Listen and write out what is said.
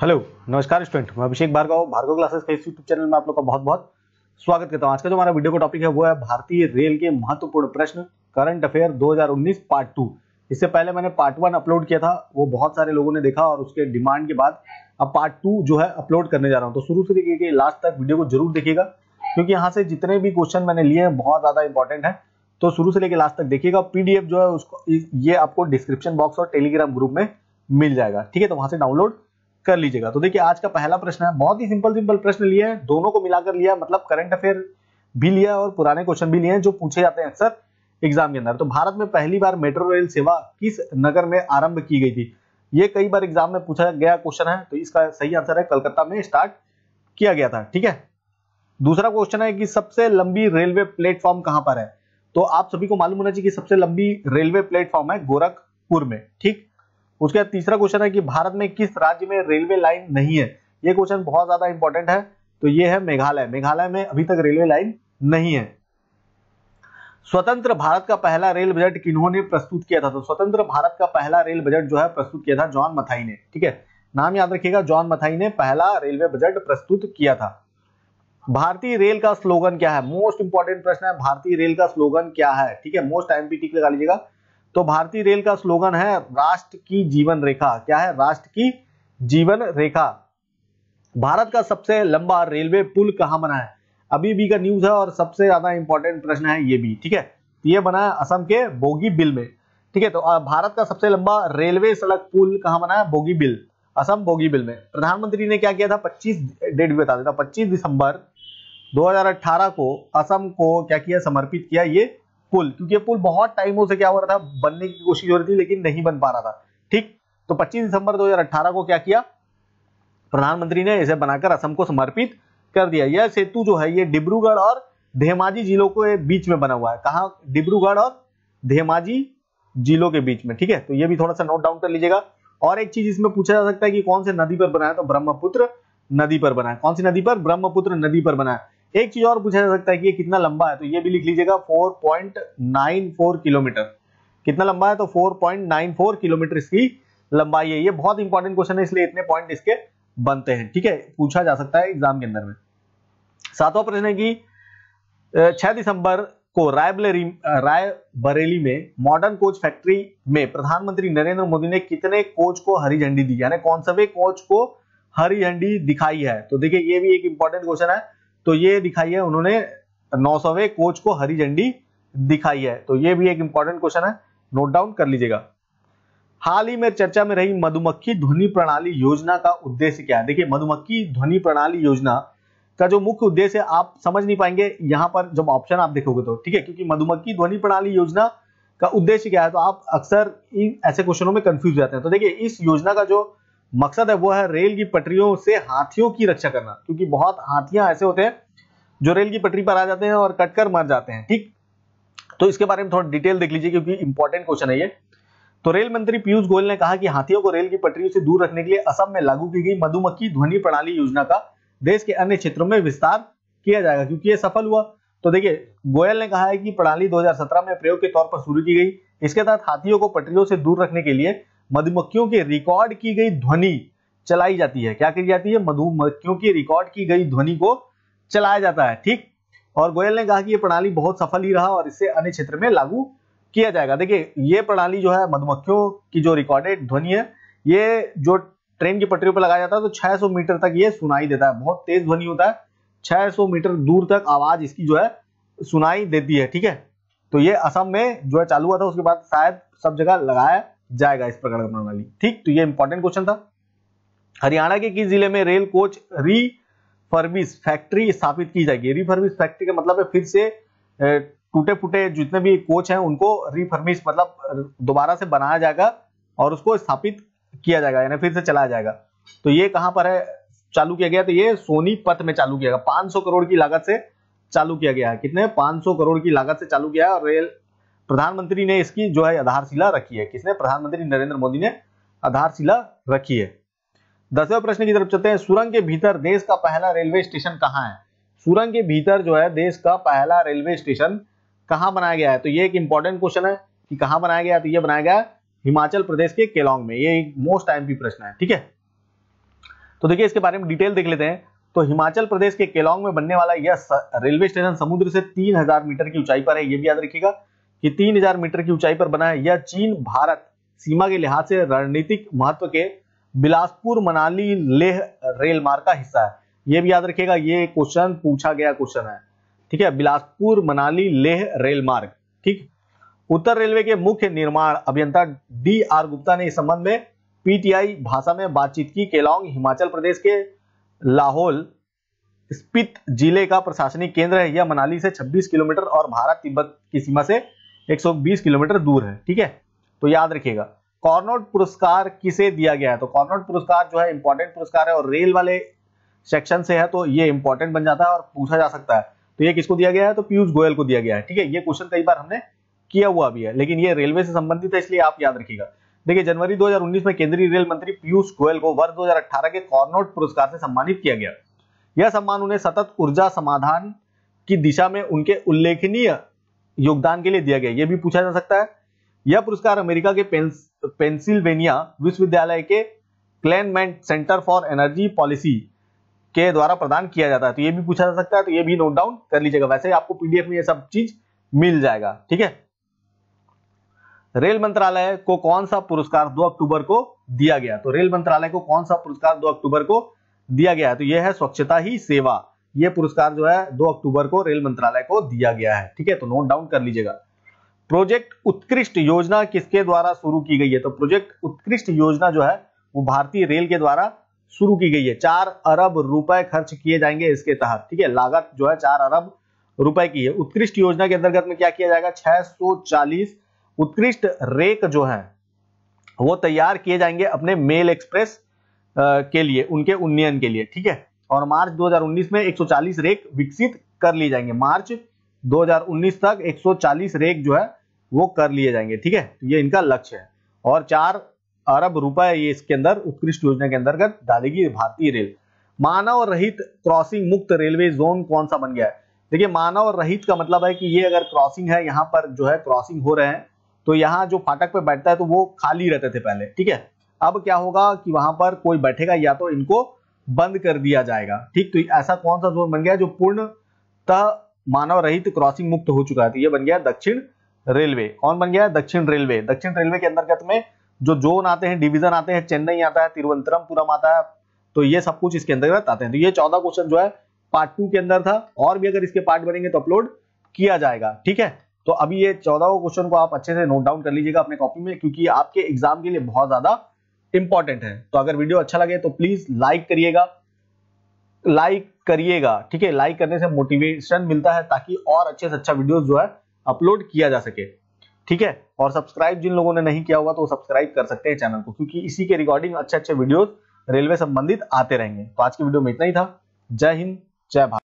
hello नमस्कार student मैं अभिषेक Bhargava Bhargava classes के इस यूट्यूब चैनल में आप लोग का बहुत बहुत स्वागत करता हूँ आज का जो हमारा वीडियो का टॉपिक है वो है भारतीय रेल के महत्वपूर्ण प्रश्न करंट अफेयर 2019 पार्ट टू इससे पहले मैंने पार्ट वन अपलोड किया था वो बहुत सारे लोगों ने देखा और उसके डिमांड के बाद अब पार्ट टू जो है अपलोड करने जा रहा हूँ तो शुरू से देखिए लास्ट तक वीडियो को जरूर देखिएगा क्योंकि यहाँ से जितने भी क्वेश्चन मैंने लिए हैं बहुत ज्यादा इंपॉर्टेंट है तो शुरू से लेके लास्ट तक देखिएगा पीडीएफ जो है उसको ये आपको डिस्क्रिप्शन बॉक्स और टेलीग्राम ग्रुप में मिल जाएगा ठीक है तो वहां से डाउनलोड कर लीजिएगा तो देखिए आज का पहला प्रश्न है बहुत ही सिंपल सिंपल प्रश्न लिए हैं दोनों को मिलाकर लिया मतलब करंट अफेयर भी लिया और पुराने क्वेश्चन भी लिए हैं जो पूछे जाते हैं अक्सर एग्जाम के अंदर तो भारत में पहली बार मेट्रो रेल सेवा किस नगर में आरंभ की गई थी ये कई बार एग्जाम में पूछा गया क्वेश्चन है तो इसका सही आंसर है कलकत्ता में स्टार्ट किया गया था ठीक है दूसरा क्वेश्चन है कि सबसे लंबी रेलवे प्लेटफॉर्म कहां पर है तो आप सभी को मालूम होना चाहिए कि सबसे लंबी रेलवे प्लेटफॉर्म है गोरखपुर में ठीक उसके बाद तीसरा क्वेश्चन है कि भारत में किस राज्य में रेलवे लाइन नहीं है ये क्वेश्चन बहुत ज्यादा इंपॉर्टेंट है तो ये है मेघालय मेघालय में अभी तक रेलवे लाइन नहीं है स्वतंत्र भारत का पहला रेल बजट किन्होंने प्रस्तुत किया था तो स्वतंत्र भारत का पहला रेल बजट जो है प्रस्तुत किया था जॉन मथाई ने ठीक है नाम याद रखिएगा जॉन मथाई ने पहला रेलवे बजट प्रस्तुत किया था भारतीय रेल का स्लोगन क्या है मोस्ट इंपॉर्टेंट प्रश्न है भारतीय रेल का स्लोगन क्या है ठीक है मोस्ट एमपीटी लगा लीजिएगा तो भारतीय रेल का स्लोगन है राष्ट्र की जीवन रेखा क्या है राष्ट्र की जीवन रेखा भारत का सबसे लंबा रेलवे पुल कहां बना है अभी भी का न्यूज है और सबसे ज्यादा इंपॉर्टेंट प्रश्न है ये भी ठीक है ये बना है असम के बोगी बिल में ठीक है तो भारत का सबसे लंबा रेलवे सड़क पुल कहां बना है बोगी बिल असम बोगी बिल में प्रधानमंत्री ने क्या किया था 25 डेट भी बता देता 25 दिसंबर 2018 को असम को क्या किया समर्पित किया ये पुल क्योंकि ये पुल बहुत टाइमों से क्या हो रहा था बनने की कोशिश हो रही थी लेकिन नहीं बन पा रहा था ठीक तो 25 दिसंबर 2018 को क्या किया प्रधानमंत्री ने इसे बनाकर असम को समर्पित कर दिया यह सेतु जो है ये डिब्रूगढ़ और धेमाजी जिलों के बीच में बना हुआ है कहा डिब्रूगढ़ और धेमाजी जिलों के बीच में ठीक है तो यह भी थोड़ा सा नोट डाउन कर लीजिएगा और एक चीज इसमें पूछा जा सकता है कि कौन से नदी पर बनाया तो ब्रह्मपुत्र नदी पर बनाया कौन सी नदी पर ब्रह्मपुत्र नदी पर बनाया एक चीज और पूछा जा सकता है कि ये कितना लंबा है तो ये भी लिख लीजिएगा 4.94 किलोमीटर कितना लंबा है तो 4.94 किलोमीटर इसकी लंबाई है ये बहुत इंपॉर्टेंट क्वेश्चन है इसलिए इतने पॉइंट इसके बनते हैं ठीक है पूछा जा सकता है एग्जाम के अंदर में सातवां प्रश्न है कि छह दिसंबर को रायबरेली बरेली में मॉडर्न कोच फैक्ट्री में प्रधानमंत्री नरेंद्र मोदी ने कितने कोच को हरी झंडी दी यानी कौन वे कोच को हरी झंडी दिखाई है तो देखिए ये भी एक इंपॉर्टेंट क्वेश्चन है तो ये दिखाई है उन्होंने नौ कोच को हरी झंडी दिखाई है तो ये भी एक इंपॉर्टेंट क्वेश्चन है नोट डाउन कर लीजिएगा हाल ही में चर्चा में रही मधुमक्खी ध्वनि प्रणाली योजना का उद्देश्य क्या है देखिए मधुमक्खी ध्वनि प्रणाली योजना का जो मुख्य उद्देश्य है आप समझ नहीं पाएंगे यहां पर जब ऑप्शन आप देखोगे तो ठीक है क्योंकि मधुमक्खी ध्वनि प्रणाली योजना का उद्देश्य क्या है तो आप अक्सर इन ऐसे क्वेश्चनों में कंफ्यूज जाते हैं तो देखिए इस योजना का जो मकसद है वो है रेल की पटरियों से हाथियों की रक्षा करना क्योंकि बहुत हाथियां ऐसे होते हैं जो रेल की पटरी पर आ जाते हैं और कटकर मर जाते हैं ठीक तो इसके बारे में थोड़ा डिटेल देख लीजिए क्योंकि इंपॉर्टेंट क्वेश्चन है ये तो रेल मंत्री पीयूष गोयल ने कहा कि हाथियों को रेल की पटरियों से दूर रखने के लिए असम में लागू की गई मधुमक्खी ध्वनि प्रणाली योजना का देश के अन्य क्षेत्रों में विस्तार किया जाएगा क्योंकि यह सफल हुआ तो देखिए गोयल ने कहा है कि प्रणाली 2017 में प्रयोग के तौर पर शुरू की गई इसके तहत हाथियों को पटरियों से दूर रखने के लिए मधुमक्खियों के रिकॉर्ड की गई ध्वनि चलाई जाती है क्या की जाती है मधुमक्खियों की रिकॉर्ड की गई ध्वनि को चलाया जाता है ठीक और गोयल ने कहा कि यह प्रणाली बहुत सफल ही रहा और इसे अन्य क्षेत्र में लागू किया जाएगा देखिए ये प्रणाली जो है मधुमक्खियों की जो रिकॉर्डेड ध्वनि है ये जो ट्रेन की पटरी पर लगाया जाता है तो 600 मीटर तक ये सुनाई देता है बहुत तेज ध्वनि होता है 600 मीटर दूर तक आवाज इसकी जो है सुनाई देती है ठीक है तो ये असम में जो है चालू हुआ था उसके बाद शायद सब जगह लगाया जाएगा इस प्रकार का प्रणाली ठीक तो ये इंपॉर्टेंट क्वेश्चन था हरियाणा के किस जिले में रेल कोच री फर्बिस फैक्ट्री स्थापित की जाएगी रिफर्बिस फैक्ट्री का मतलब है फिर से टूटे फूटे जितने भी कोच हैं उनको रिफर्मिश मतलब दोबारा से बनाया जाएगा और उसको स्थापित किया जाएगा यानी फिर से चलाया जाएगा तो ये कहां पर है चालू किया गया तो ये सोनीपत में चालू किया गया 500 करोड़ की लागत से चालू किया गया है कितने 500 करोड़ की लागत से चालू किया है और रेल प्रधानमंत्री ने इसकी जो है आधारशिला रखी है किसने प्रधानमंत्री नरेंद्र मोदी ने आधारशिला रखी है दसवें प्रश्न की तरफ चलते हैं सुरंग के भीतर देश का पहला रेलवे स्टेशन कहाँ है सुरंग के भीतर जो है देश का पहला रेलवे स्टेशन कहाँ बनाया गया है तो ये एक इंपॉर्टेंट क्वेश्चन है कि कहाँ बनाया गया तो ये बनाया गया हिमाचल प्रदेश के केलोंग में ये एक मोस्ट एम प्रश्न है ठीक है तो देखिए इसके बारे में डिटेल देख लेते हैं तो हिमाचल प्रदेश के केलोंग में बनने वाला यह रेलवे स्टेशन समुद्र से 3000 मीटर की ऊंचाई पर है यह भी याद रखिएगा कि 3000 मीटर की ऊंचाई पर बना है यह चीन भारत सीमा के लिहाज से रणनीतिक महत्व के बिलासपुर मनाली लेह रेल मार्ग का हिस्सा है यह भी याद रखिएगा ये क्वेश्चन पूछा गया क्वेश्चन है ठीक है बिलासपुर मनाली लेह रेल मार्ग ठीक उत्तर रेलवे के मुख्य निर्माण अभियंता डी आर गुप्ता ने इस संबंध में पीटीआई भाषा में बातचीत की केलोंग हिमाचल प्रदेश के लाहौल स्पित जिले का प्रशासनिक केंद्र है यह मनाली से 26 किलोमीटर और भारत तिब्बत की सीमा से 120 किलोमीटर दूर है ठीक है तो याद रखिएगा कॉर्नोट पुरस्कार किसे दिया गया है तो कॉर्नोट पुरस्कार जो है इंपॉर्टेंट पुरस्कार है और रेल वाले सेक्शन से है तो ये इंपॉर्टेंट बन जाता है और पूछा जा सकता है तो ये किसको दिया गया है तो पीयूष गोयल को दिया गया है ठीक है ये क्वेश्चन कई बार हमने किया हुआ भी है लेकिन ये रेलवे से संबंधित है इसलिए आप याद रखिएगा देखिए जनवरी 2019 में केंद्रीय रेल मंत्री पीयूष गोयल को वर्ष 2018 के कॉर्नोट पुरस्कार से सम्मानित किया गया यह सम्मान उन्हें सतत ऊर्जा समाधान की दिशा में उनके उल्लेखनीय योगदान के लिए दिया गया यह भी पूछा जा सकता है यह पुरस्कार अमेरिका के पेंसिल्वेनिया विश्वविद्यालय के Kleinman Center for Energy Policy के द्वारा प्रदान किया जाता है तो यह भी पूछा जा सकता है तो यह भी नोट डाउन कर लीजिएगा वैसे आपको पीडीएफ में यह सब चीज मिल जाएगा ठीक है रेल मंत्रालय को कौन सा पुरस्कार 2 अक्टूबर को दिया गया तो रेल मंत्रालय को कौन सा पुरस्कार 2 अक्टूबर को दिया गया तो यह है स्वच्छता ही सेवा ये पुरस्कार जो है दो अक्टूबर को रेल मंत्रालय को दिया गया है ठीक है तो नोट डाउन कर लीजिएगा प्रोजेक्ट उत्कृष्ट योजना किसके द्वारा शुरू की गई है तो प्रोजेक्ट उत्कृष्ट योजना जो है वो भारतीय रेल के द्वारा शुरू की गई है चार अरब रुपए खर्च किए जाएंगे इसके तहत ठीक है लागत जो है चार अरब रुपए की है उत्कृष्ट योजना के अंतर्गत में क्या किया जाएगा 640 उत्कृष्ट रेक जो है वो तैयार किए जाएंगे अपने मेल एक्सप्रेस के लिए उनके उन्नयन के लिए ठीक है और मार्च 2019 में 140 रेक विकसित कर लिए जाएंगे मार्च 2019 तक 140 रेक जो है वो कर लिए जाएंगे ठीक है तो ये इनका लक्ष्य है और चार अरब रुपए ये इसके अंदर उत्कृष्ट योजना के अंतर्गत डालेगी भारतीय रेल मानव रहित क्रॉसिंग मुक्त रेलवे जोन कौन सा बन गया है देखिए मानव रहित का मतलब है कि ये अगर क्रॉसिंग है यहाँ पर जो है क्रॉसिंग हो रहे हैं तो यहाँ जो फाटक पे बैठता है तो वो खाली रहते थे पहले ठीक है अब क्या होगा कि वहां पर कोई बैठेगा या तो इनको बंद कर दिया जाएगा ठीक तो ऐसा कौन सा जोन बन गया जो पूर्णतः मानव रहित क्रॉसिंग मुक्त हो चुका है तो यह बन गया दक्षिण रेलवे कौन बन गया दक्षिण रेलवे दक्षिण रेलवे के अंतर्गत में जो जोन आते हैं डिवीजन आते हैं चेन्नई आता है तिरुवंतरमपुरम आता है तो ये सब कुछ इसके अंतर्गत आते हैं तो ये चौदह क्वेश्चन जो है पार्ट टू के अंदर था और भी अगर इसके पार्ट बनेंगे तो अपलोड किया जाएगा ठीक है तो अभी ये चौदह क्वेश्चन को आप अच्छे से नोट डाउन कर लीजिएगा अपने कॉपी में क्योंकि आपके एग्जाम के लिए बहुत ज्यादा इंपॉर्टेंट है तो अगर वीडियो अच्छा लगे तो प्लीज लाइक करिएगा लाइक करिएगा ठीक है लाइक करने से मोटिवेशन मिलता है ताकि और अच्छे से अच्छा वीडियो जो है अपलोड किया जा सके ठीक है और सब्सक्राइब जिन लोगों ने नहीं किया होगा तो सब्सक्राइब कर सकते हैं चैनल को क्योंकि इसी के रिकॉर्डिंग अच्छे अच्छे वीडियो रेलवे संबंधित आते रहेंगे तो आज के वीडियो में इतना ही था जय हिंद जय भारत